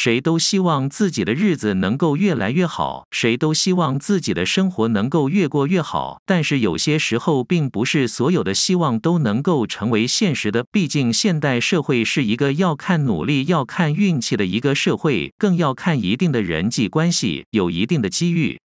谁都希望自己的日子能够越来越好，谁都希望自己的生活能够越过越好。但是有些时候，并不是所有的希望都能够成为现实的。毕竟现代社会是一个要看努力、要看运气的一个社会，更要看一定的人际关系，有一定的机遇。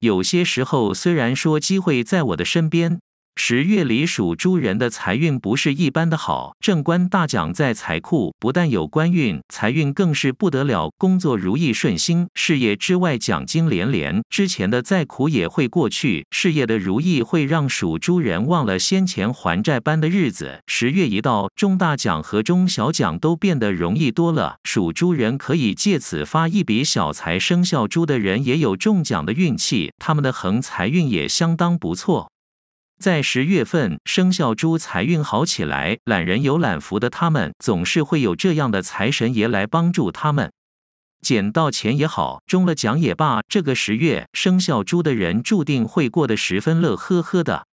有些时候，虽然说机会在我的身边。十月里属猪人的财运不是一般的好，正官大奖在财库，不但有官运，财运更是不得了。工作如意顺心，事业之外奖金连连，之前的再苦也会过去，事业的如意会让属猪人忘了先前还债般的日子。十月一到，中大奖和中小奖都变得容易多了，属猪人可以借此发一笔小财。生肖猪的人也有中奖的运气，他们的横财运也相当不错。在十月份，生肖猪财运好起来，懒人有懒福的他们，总是会有这样的财神爷来帮助他们，捡到钱也好，中了奖也罢，这个十月生肖猪的人注定会过得十分乐呵呵的。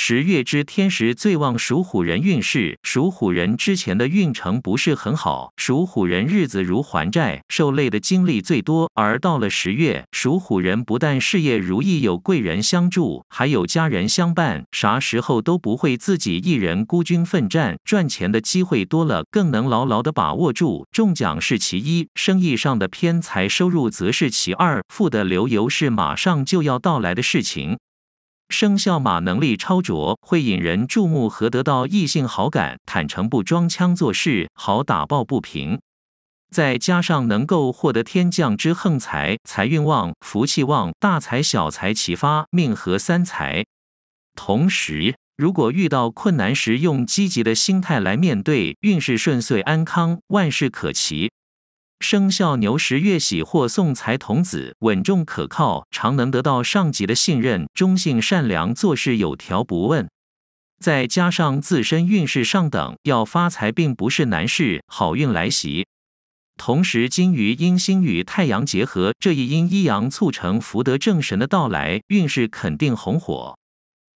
十月之天时最旺，属虎人运势。属虎人之前的运程不是很好，属虎人日子如还债，受累的经历最多。而到了十月，属虎人不但事业如意，有贵人相助，还有家人相伴，啥时候都不会自己一人孤军奋战。赚钱的机会多了，更能牢牢的把握住。中奖是其一，生意上的偏财收入则是其二，富的流油是马上就要到来的事情。生肖马能力超卓，会引人注目和得到异性好感。坦诚不装腔作势，好打抱不平。再加上能够获得天降之横财，财运旺，福气旺，大财小财齐发，命合三财。同时，如果遇到困难时，用积极的心态来面对，运势顺遂，安康，万事可期。生肖牛十月喜获送财童子，稳重可靠，常能得到上级的信任，忠信善良，做事有条不紊。再加上自身运势上等，要发财并不是难事，好运来袭。同时，金鱼阴星与太阳结合，这一阴一阳促成福德正神的到来，运势肯定红火。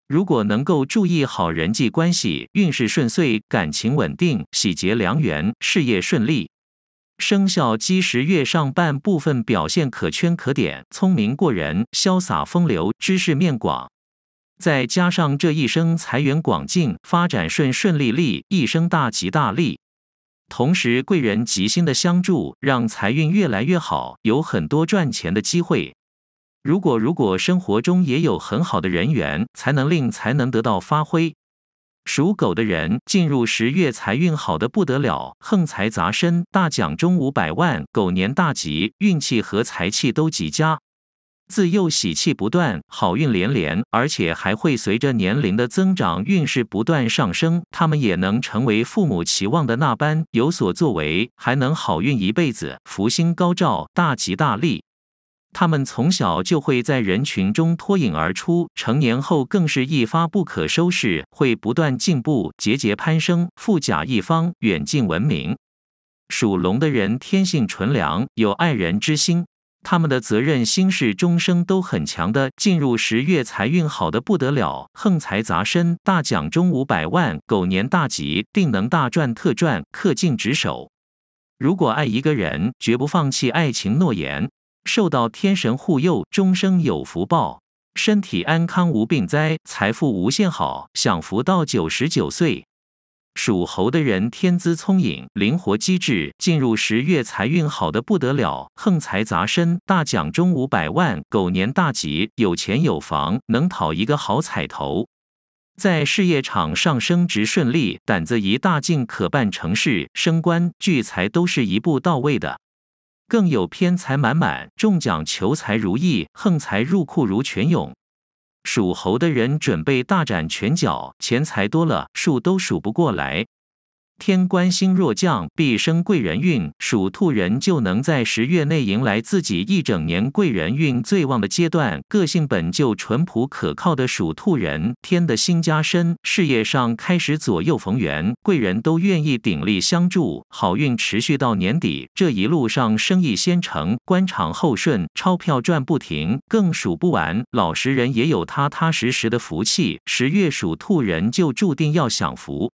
如果能够注意好人际关系，运势顺遂，感情稳定，喜结良缘，事业顺利。生肖鸡十月上半部分表现可圈可点，聪明过人，潇洒风流，知识面广。再加上这一生财源广进，发展顺顺利利，一生大吉大利。同时，贵人吉星的相助，让财运越来越好，有很多赚钱的机会。如果如果生活中也有很好的人缘，才能令才能得到发挥。属狗的人进入十月，财运好的不得了，横财砸身，大奖中五百万，狗年大吉，运气和财气都极佳，自幼喜气不断，好运连连，而且还会随着年龄的增长，运势不断上升，他们也能成为父母期望的那般有所作为，还能好运一辈子，福星高照，大吉大利。他们从小就会在人群中脱颖而出，成年后更是一发不可收拾，会不断进步，节节攀升，富甲一方，远近闻名。属龙的人天性纯良，有爱人之心，他们的责任心是终生都很强的。进入十月，财运好的不得了，横财砸身，大奖中五百万，狗年大吉，定能大赚特赚，恪尽职守。如果爱一个人，绝不放弃爱情诺言。受到天神护佑，终生有福报，身体安康无病灾，财富无限好，享福到九十九岁。属猴的人天资聪颖，灵活机智，进入十月财运好的不得了，横财砸身，大奖中五百万，狗年大吉，有钱有房，能讨一个好彩头，在事业场上升职顺利，胆子一大劲，可办成事，升官聚财都是一步到位的。更有偏财满满，中奖求财如意，横财入库如泉涌。属猴的人准备大展拳脚，钱财多了数都数不过来。天官星若降，必生贵人运。属兔人就能在十月内迎来自己一整年贵人运最旺的阶段。个性本就淳朴可靠的属兔人，天的心加身，事业上开始左右逢源，贵人都愿意鼎力相助，好运持续到年底。这一路上，生意先成，官场后顺，钞票赚不停，更数不完。老实人也有踏踏实实的福气。十月属兔人就注定要享福。